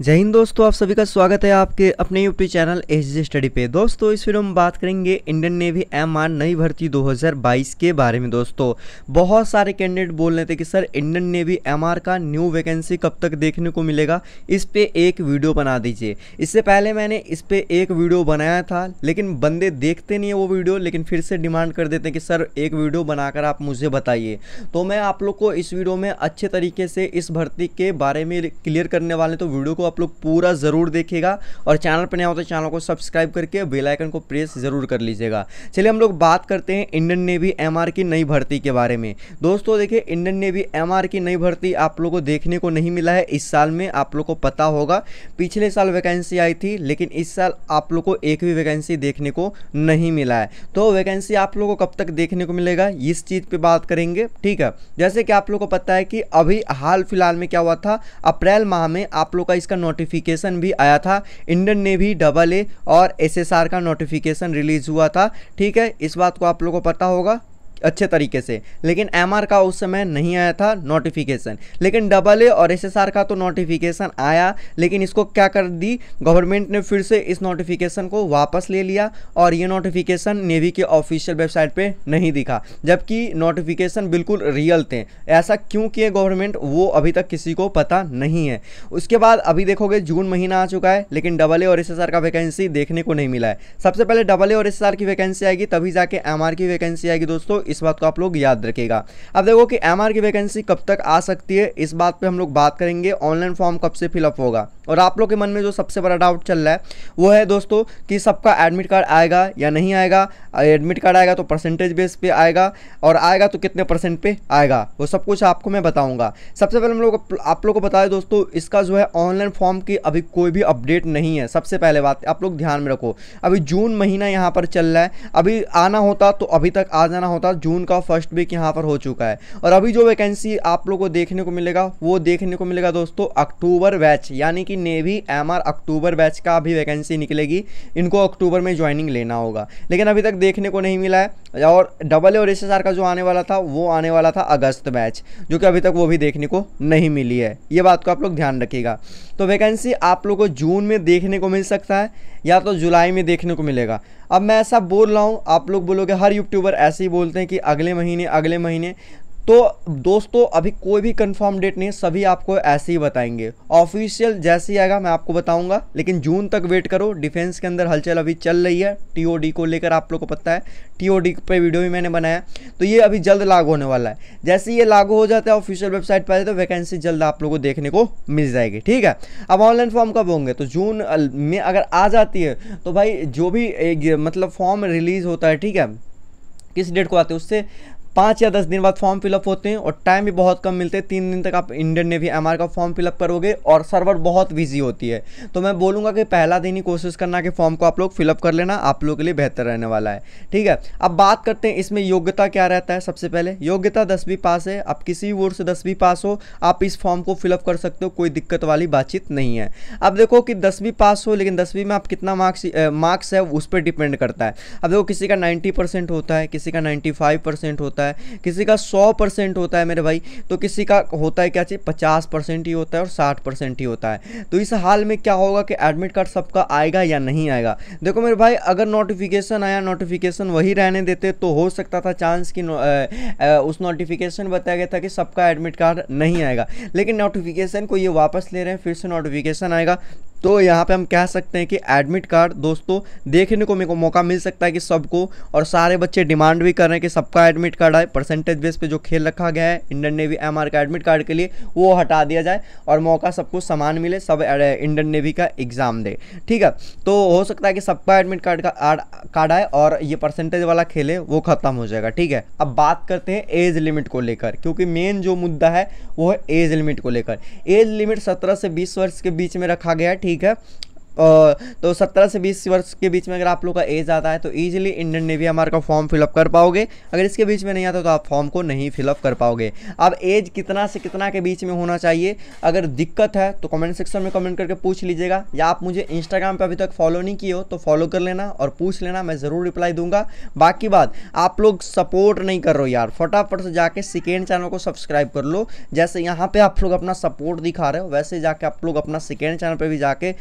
जय हिंद दोस्तों आप सभी का स्वागत है आपके अपने YouTube channel H G study पे दोस्तों इस वीडियो में बात करेंगे इंडियन नेवी एम आर नई भर्ती 2022 के बारे में दोस्तों बहुत सारे कैंडिडेट बोल रहे थे कि sir Indian Navy M R का न्यू वैकेंसी कब तक देखने को मिलेगा इस पर एक वीडियो बना दीजिए इससे पहले मैंने इस पर एक वीडियो बनाया था लेकिन बंदे देखते नहीं है वो वीडियो लेकिन फिर से डिमांड कर देते हैं कि सर एक वीडियो बनाकर आप मुझे बताइए तो मैं आप लोग को इस वीडियो में अच्छे तरीके से इस भर्ती के बारे में क्लियर करने वाले तो वीडियो को आप लोग पूरा ज़रूर देखेगा और चैनल पर नया हो तो चैनल को सब्सक्राइब करके बेलाइकन को प्रेस ज़रूर कर लीजिएगा चलिए हम लोग बात करते हैं इंडियन नेवी एम की नई भर्ती के बारे में दोस्तों देखिए इंडियन नेवी एम की नई भर्ती आप लोग को देखने को नहीं मिला है इस साल में आप लोग को पता होगा पिछले साल वैकेंसी आई थी लेकिन इस साल आप लोग को एक भी वैकेंसी देखने को नहीं मिला है तो वैकेंसी आप लोग को कब तक देखने को मिलेगा इस चीज़ पे बात करेंगे ठीक है जैसे कि आप लोग को पता है कि अभी हाल फिलहाल में क्या हुआ था अप्रैल माह में आप लोग का इसका का नोटिफिकेशन भी आया था इंडियन नेवी डबल ए और एसएसआर का नोटिफिकेशन रिलीज हुआ था ठीक है इस बात को आप लोगों को पता होगा अच्छे तरीके से लेकिन एम का उस समय नहीं आया था नोटिफिकेशन लेकिन डबल ए और एस का तो नोटिफिकेशन आया लेकिन इसको क्या कर दी गवर्नमेंट ने फिर से इस नोटिफिकेशन को वापस ले लिया और ये नोटिफिकेशन नेवी के ऑफिशियल वेबसाइट पे नहीं दिखा जबकि नोटिफिकेशन बिल्कुल रियल थे ऐसा क्यों किए गवर्नमेंट वो अभी तक किसी को पता नहीं है उसके बाद अभी देखोगे जून महीना आ चुका है लेकिन डबल ए और एस का वैकेंसी देखने को नहीं मिला है सबसे पहले डबल ए और एस की वैकेंसी आएगी तभी जाके एम की वैकेंसी आएगी दोस्तों इस बात को आप लोग याद रखेगा अब देखो कि एम की वैकेंसी कब तक आ सकती है इस बात पर हम लोग बात करेंगे ऑनलाइन फॉर्म कब से फिलअप होगा और आप लोग के मन में जो सबसे बड़ा डाउट चल रहा है वो है दोस्तों कि सबका एडमिट कार्ड आएगा या नहीं आएगा एडमिट कार्ड आएगा तो परसेंटेज बेस पे आएगा और आएगा तो कितने परसेंट पे आएगा वो सब कुछ आपको मैं बताऊंगा सबसे पहले हम लोग आप लोग को बताएं दोस्तों इसका जो है ऑनलाइन फॉर्म की अभी कोई भी अपडेट नहीं है सबसे पहले बात आप लोग ध्यान में रखो अभी जून महीना यहाँ पर चल रहा है अभी आना होता तो अभी तक आ जाना होता जून का फर्स्ट वीक यहाँ पर हो चुका है और अभी जो वैकेंसी आप लोग को देखने को मिलेगा वो देखने को मिलेगा दोस्तों अक्टूबर बैच यानी कि नेवी एम अक्टूबर बैच का अभी वैकेंसी निकलेगी इनको अक्टूबर में ज्वाइनिंग लेना होगा लेकिन अभी तक देखने को नहीं मिला है और डबल और एस का जो आने वाला था वो आने वाला था अगस्त बैच जो कि अभी तक वो भी देखने को नहीं मिली है ये बात को आप लोग ध्यान रखिएगा तो वैकेंसी आप लोग को जून में देखने को मिल सकता है या तो जुलाई में देखने को मिलेगा अब मैं ऐसा बोल रहा हूँ आप लोग बोलोगे हर यूट्यूबर ऐसे ही बोलते हैं कि अगले महीने अगले महीने तो दोस्तों अभी कोई भी कंफर्म डेट नहीं है सभी आपको ऐसे ही बताएंगे ऑफिशियल जैसे ही आएगा मैं आपको बताऊंगा लेकिन जून तक वेट करो डिफेंस के अंदर हलचल अभी चल रही है टीओडी को लेकर आप लोग को पता है टीओडी पे वीडियो भी मैंने बनाया तो ये अभी जल्द लागू होने वाला है जैसे ये लागू हो जाता है ऑफिशियल वेबसाइट पर तो वैकेंसी जल्द आप लोग को देखने को मिल जाएगी ठीक है अब ऑनलाइन फॉर्म कब होंगे तो जून में अगर आ जाती है तो भाई जो भी मतलब फॉर्म रिलीज़ होता है ठीक है किस डेट को आते हैं उससे पाँच या दस दिन बाद फॉर्म फिलअप होते हैं और टाइम भी बहुत कम मिलते हैं तीन दिन तक आप इंडियन नेवी एम का फॉर्म फिलअप करोगे और सर्वर बहुत बिजी होती है तो मैं बोलूँगा कि पहला दिन ही कोशिश करना कि फॉर्म को आप लोग फिलअप कर लेना आप लोग के लिए बेहतर रहने वाला है ठीक है अब बात करते हैं इसमें योग्यता क्या रहता है सबसे पहले योग्यता दसवीं पास है आप किसी भी बोर्ड से दसवीं पास हो आप इस फॉर्म को फिलअप कर सकते हो कोई दिक्कत वाली बातचीत नहीं है अब देखो कि दसवीं पास हो लेकिन दसवीं में आप कितना मार्क्स मार्क्स है उस पर डिपेंड करता है अब देखो किसी का नाइन्टी होता है किसी का नाइन्टी होता है होता है किसी का सौ परसेंट होता है मेरे भाई तो किसी का होता है क्या चीज़ पचास परसेंट ही होता है और साठ परसेंट ही होता है तो इस हाल में क्या होगा कि एडमिट कार्ड सबका आएगा या नहीं आएगा देखो मेरे भाई अगर नोटिफिकेशन आया नोटिफिकेशन वही रहने देते तो हो सकता था चांस कि उस नोटिफिकेशन बताया गया था कि सबका एडमिट कार्ड नहीं आएगा लेकिन नोटिफिकेशन को ये वापस ले रहे हैं फिर से नोटिफिकेशन आएगा तो यहाँ पे हम कह सकते हैं कि एडमिट कार्ड दोस्तों देखने को मेरे को मौका मिल सकता है कि सबको और सारे बच्चे डिमांड भी कर रहे हैं कि सबका एडमिट कार्ड आए परसेंटेज बेस पे जो खेल रखा गया है इंडियन नेवी एम का एडमिट कार्ड के लिए वो हटा दिया जाए और मौका सबको समान मिले सब इंडियन नेवी का एग्ज़ाम दे ठीक है तो हो सकता है कि सबका एडमिट कार्ड का कार्ड आए और ये परसेंटेज वाला खेले वो ख़त्म हो जाएगा ठीक है अब बात करते हैं एज लिमिट को लेकर क्योंकि मेन जो मुद्दा है वो है एज लिमिट को लेकर एज लिमिट सत्रह से बीस वर्ष के बीच में रखा गया है ठीक है तो सत्रह से बीस वर्ष के बीच में अगर आप लोग का एज आता है तो ईजिली इंडियन नेवी हमारे का फॉर्म फिलअप कर पाओगे अगर इसके बीच में नहीं आता तो आप फॉर्म को नहीं फिलअप कर पाओगे अब एज कितना से कितना के बीच में होना चाहिए अगर दिक्कत है तो कमेंट सेक्शन में कमेंट करके पूछ लीजिएगा या आप मुझे इंस्टाग्राम पर अभी तक फॉलो नहीं किए हो तो फॉलो कर लेना और पूछ लेना मैं ज़रूर रिप्लाई दूंगा बाकी बात आप लोग सपोर्ट नहीं कर रहे हो यार फटाफट से जाके सेकेंड चैनल को सब्सक्राइब कर लो जैसे यहाँ पर आप लोग अपना सपोर्ट दिखा रहे हो वैसे जाके आप लोग अपना सेकेंड चैनल पर भी जाके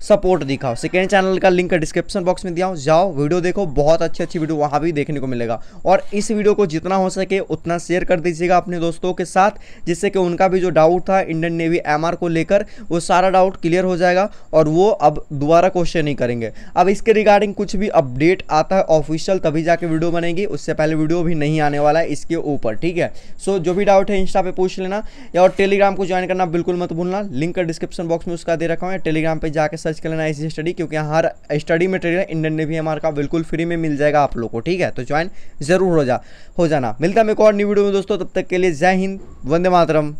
सपोर्ट दिखाओ सेकेंड चैनल का लिंक डिस्क्रिप्शन बॉक्स में दिया हूँ जाओ वीडियो देखो बहुत अच्छी अच्छी वीडियो वहाँ भी देखने को मिलेगा और इस वीडियो को जितना हो सके उतना शेयर कर दीजिएगा अपने दोस्तों के साथ जिससे कि उनका भी जो डाउट था इंडियन नेवी एम को लेकर वो सारा डाउट क्लियर हो जाएगा और वो अब दोबारा क्वेश्चन नहीं करेंगे अब इसके रिगार्डिंग कुछ भी अपडेट आता है ऑफिशियल तभी जाके वीडियो बनेगी उससे पहले वीडियो भी नहीं आने वाला है इसके ऊपर ठीक है सो जो भी डाउट है इंस्टा पर पूछ लेना या और टेलीग्राम को ज्वाइन करना बिल्कुल मत भूलना लिंक डिस्क्रिप्शन बॉक्स में उसका दे रखा हूँ टेलीग्राम पर जाकर सर्च कर लेना ऐसी स्टडी क्योंकि हर study material Indian Navy M का बिल्कुल फ्री में मिल जाएगा आप लोग को ठीक है तो ज्वाइन जरूर हो जा हो जाना मिलता है मेरे को और न्यू वीडियो में दोस्तों तब तक के लिए जय हिंद वंदे मातरम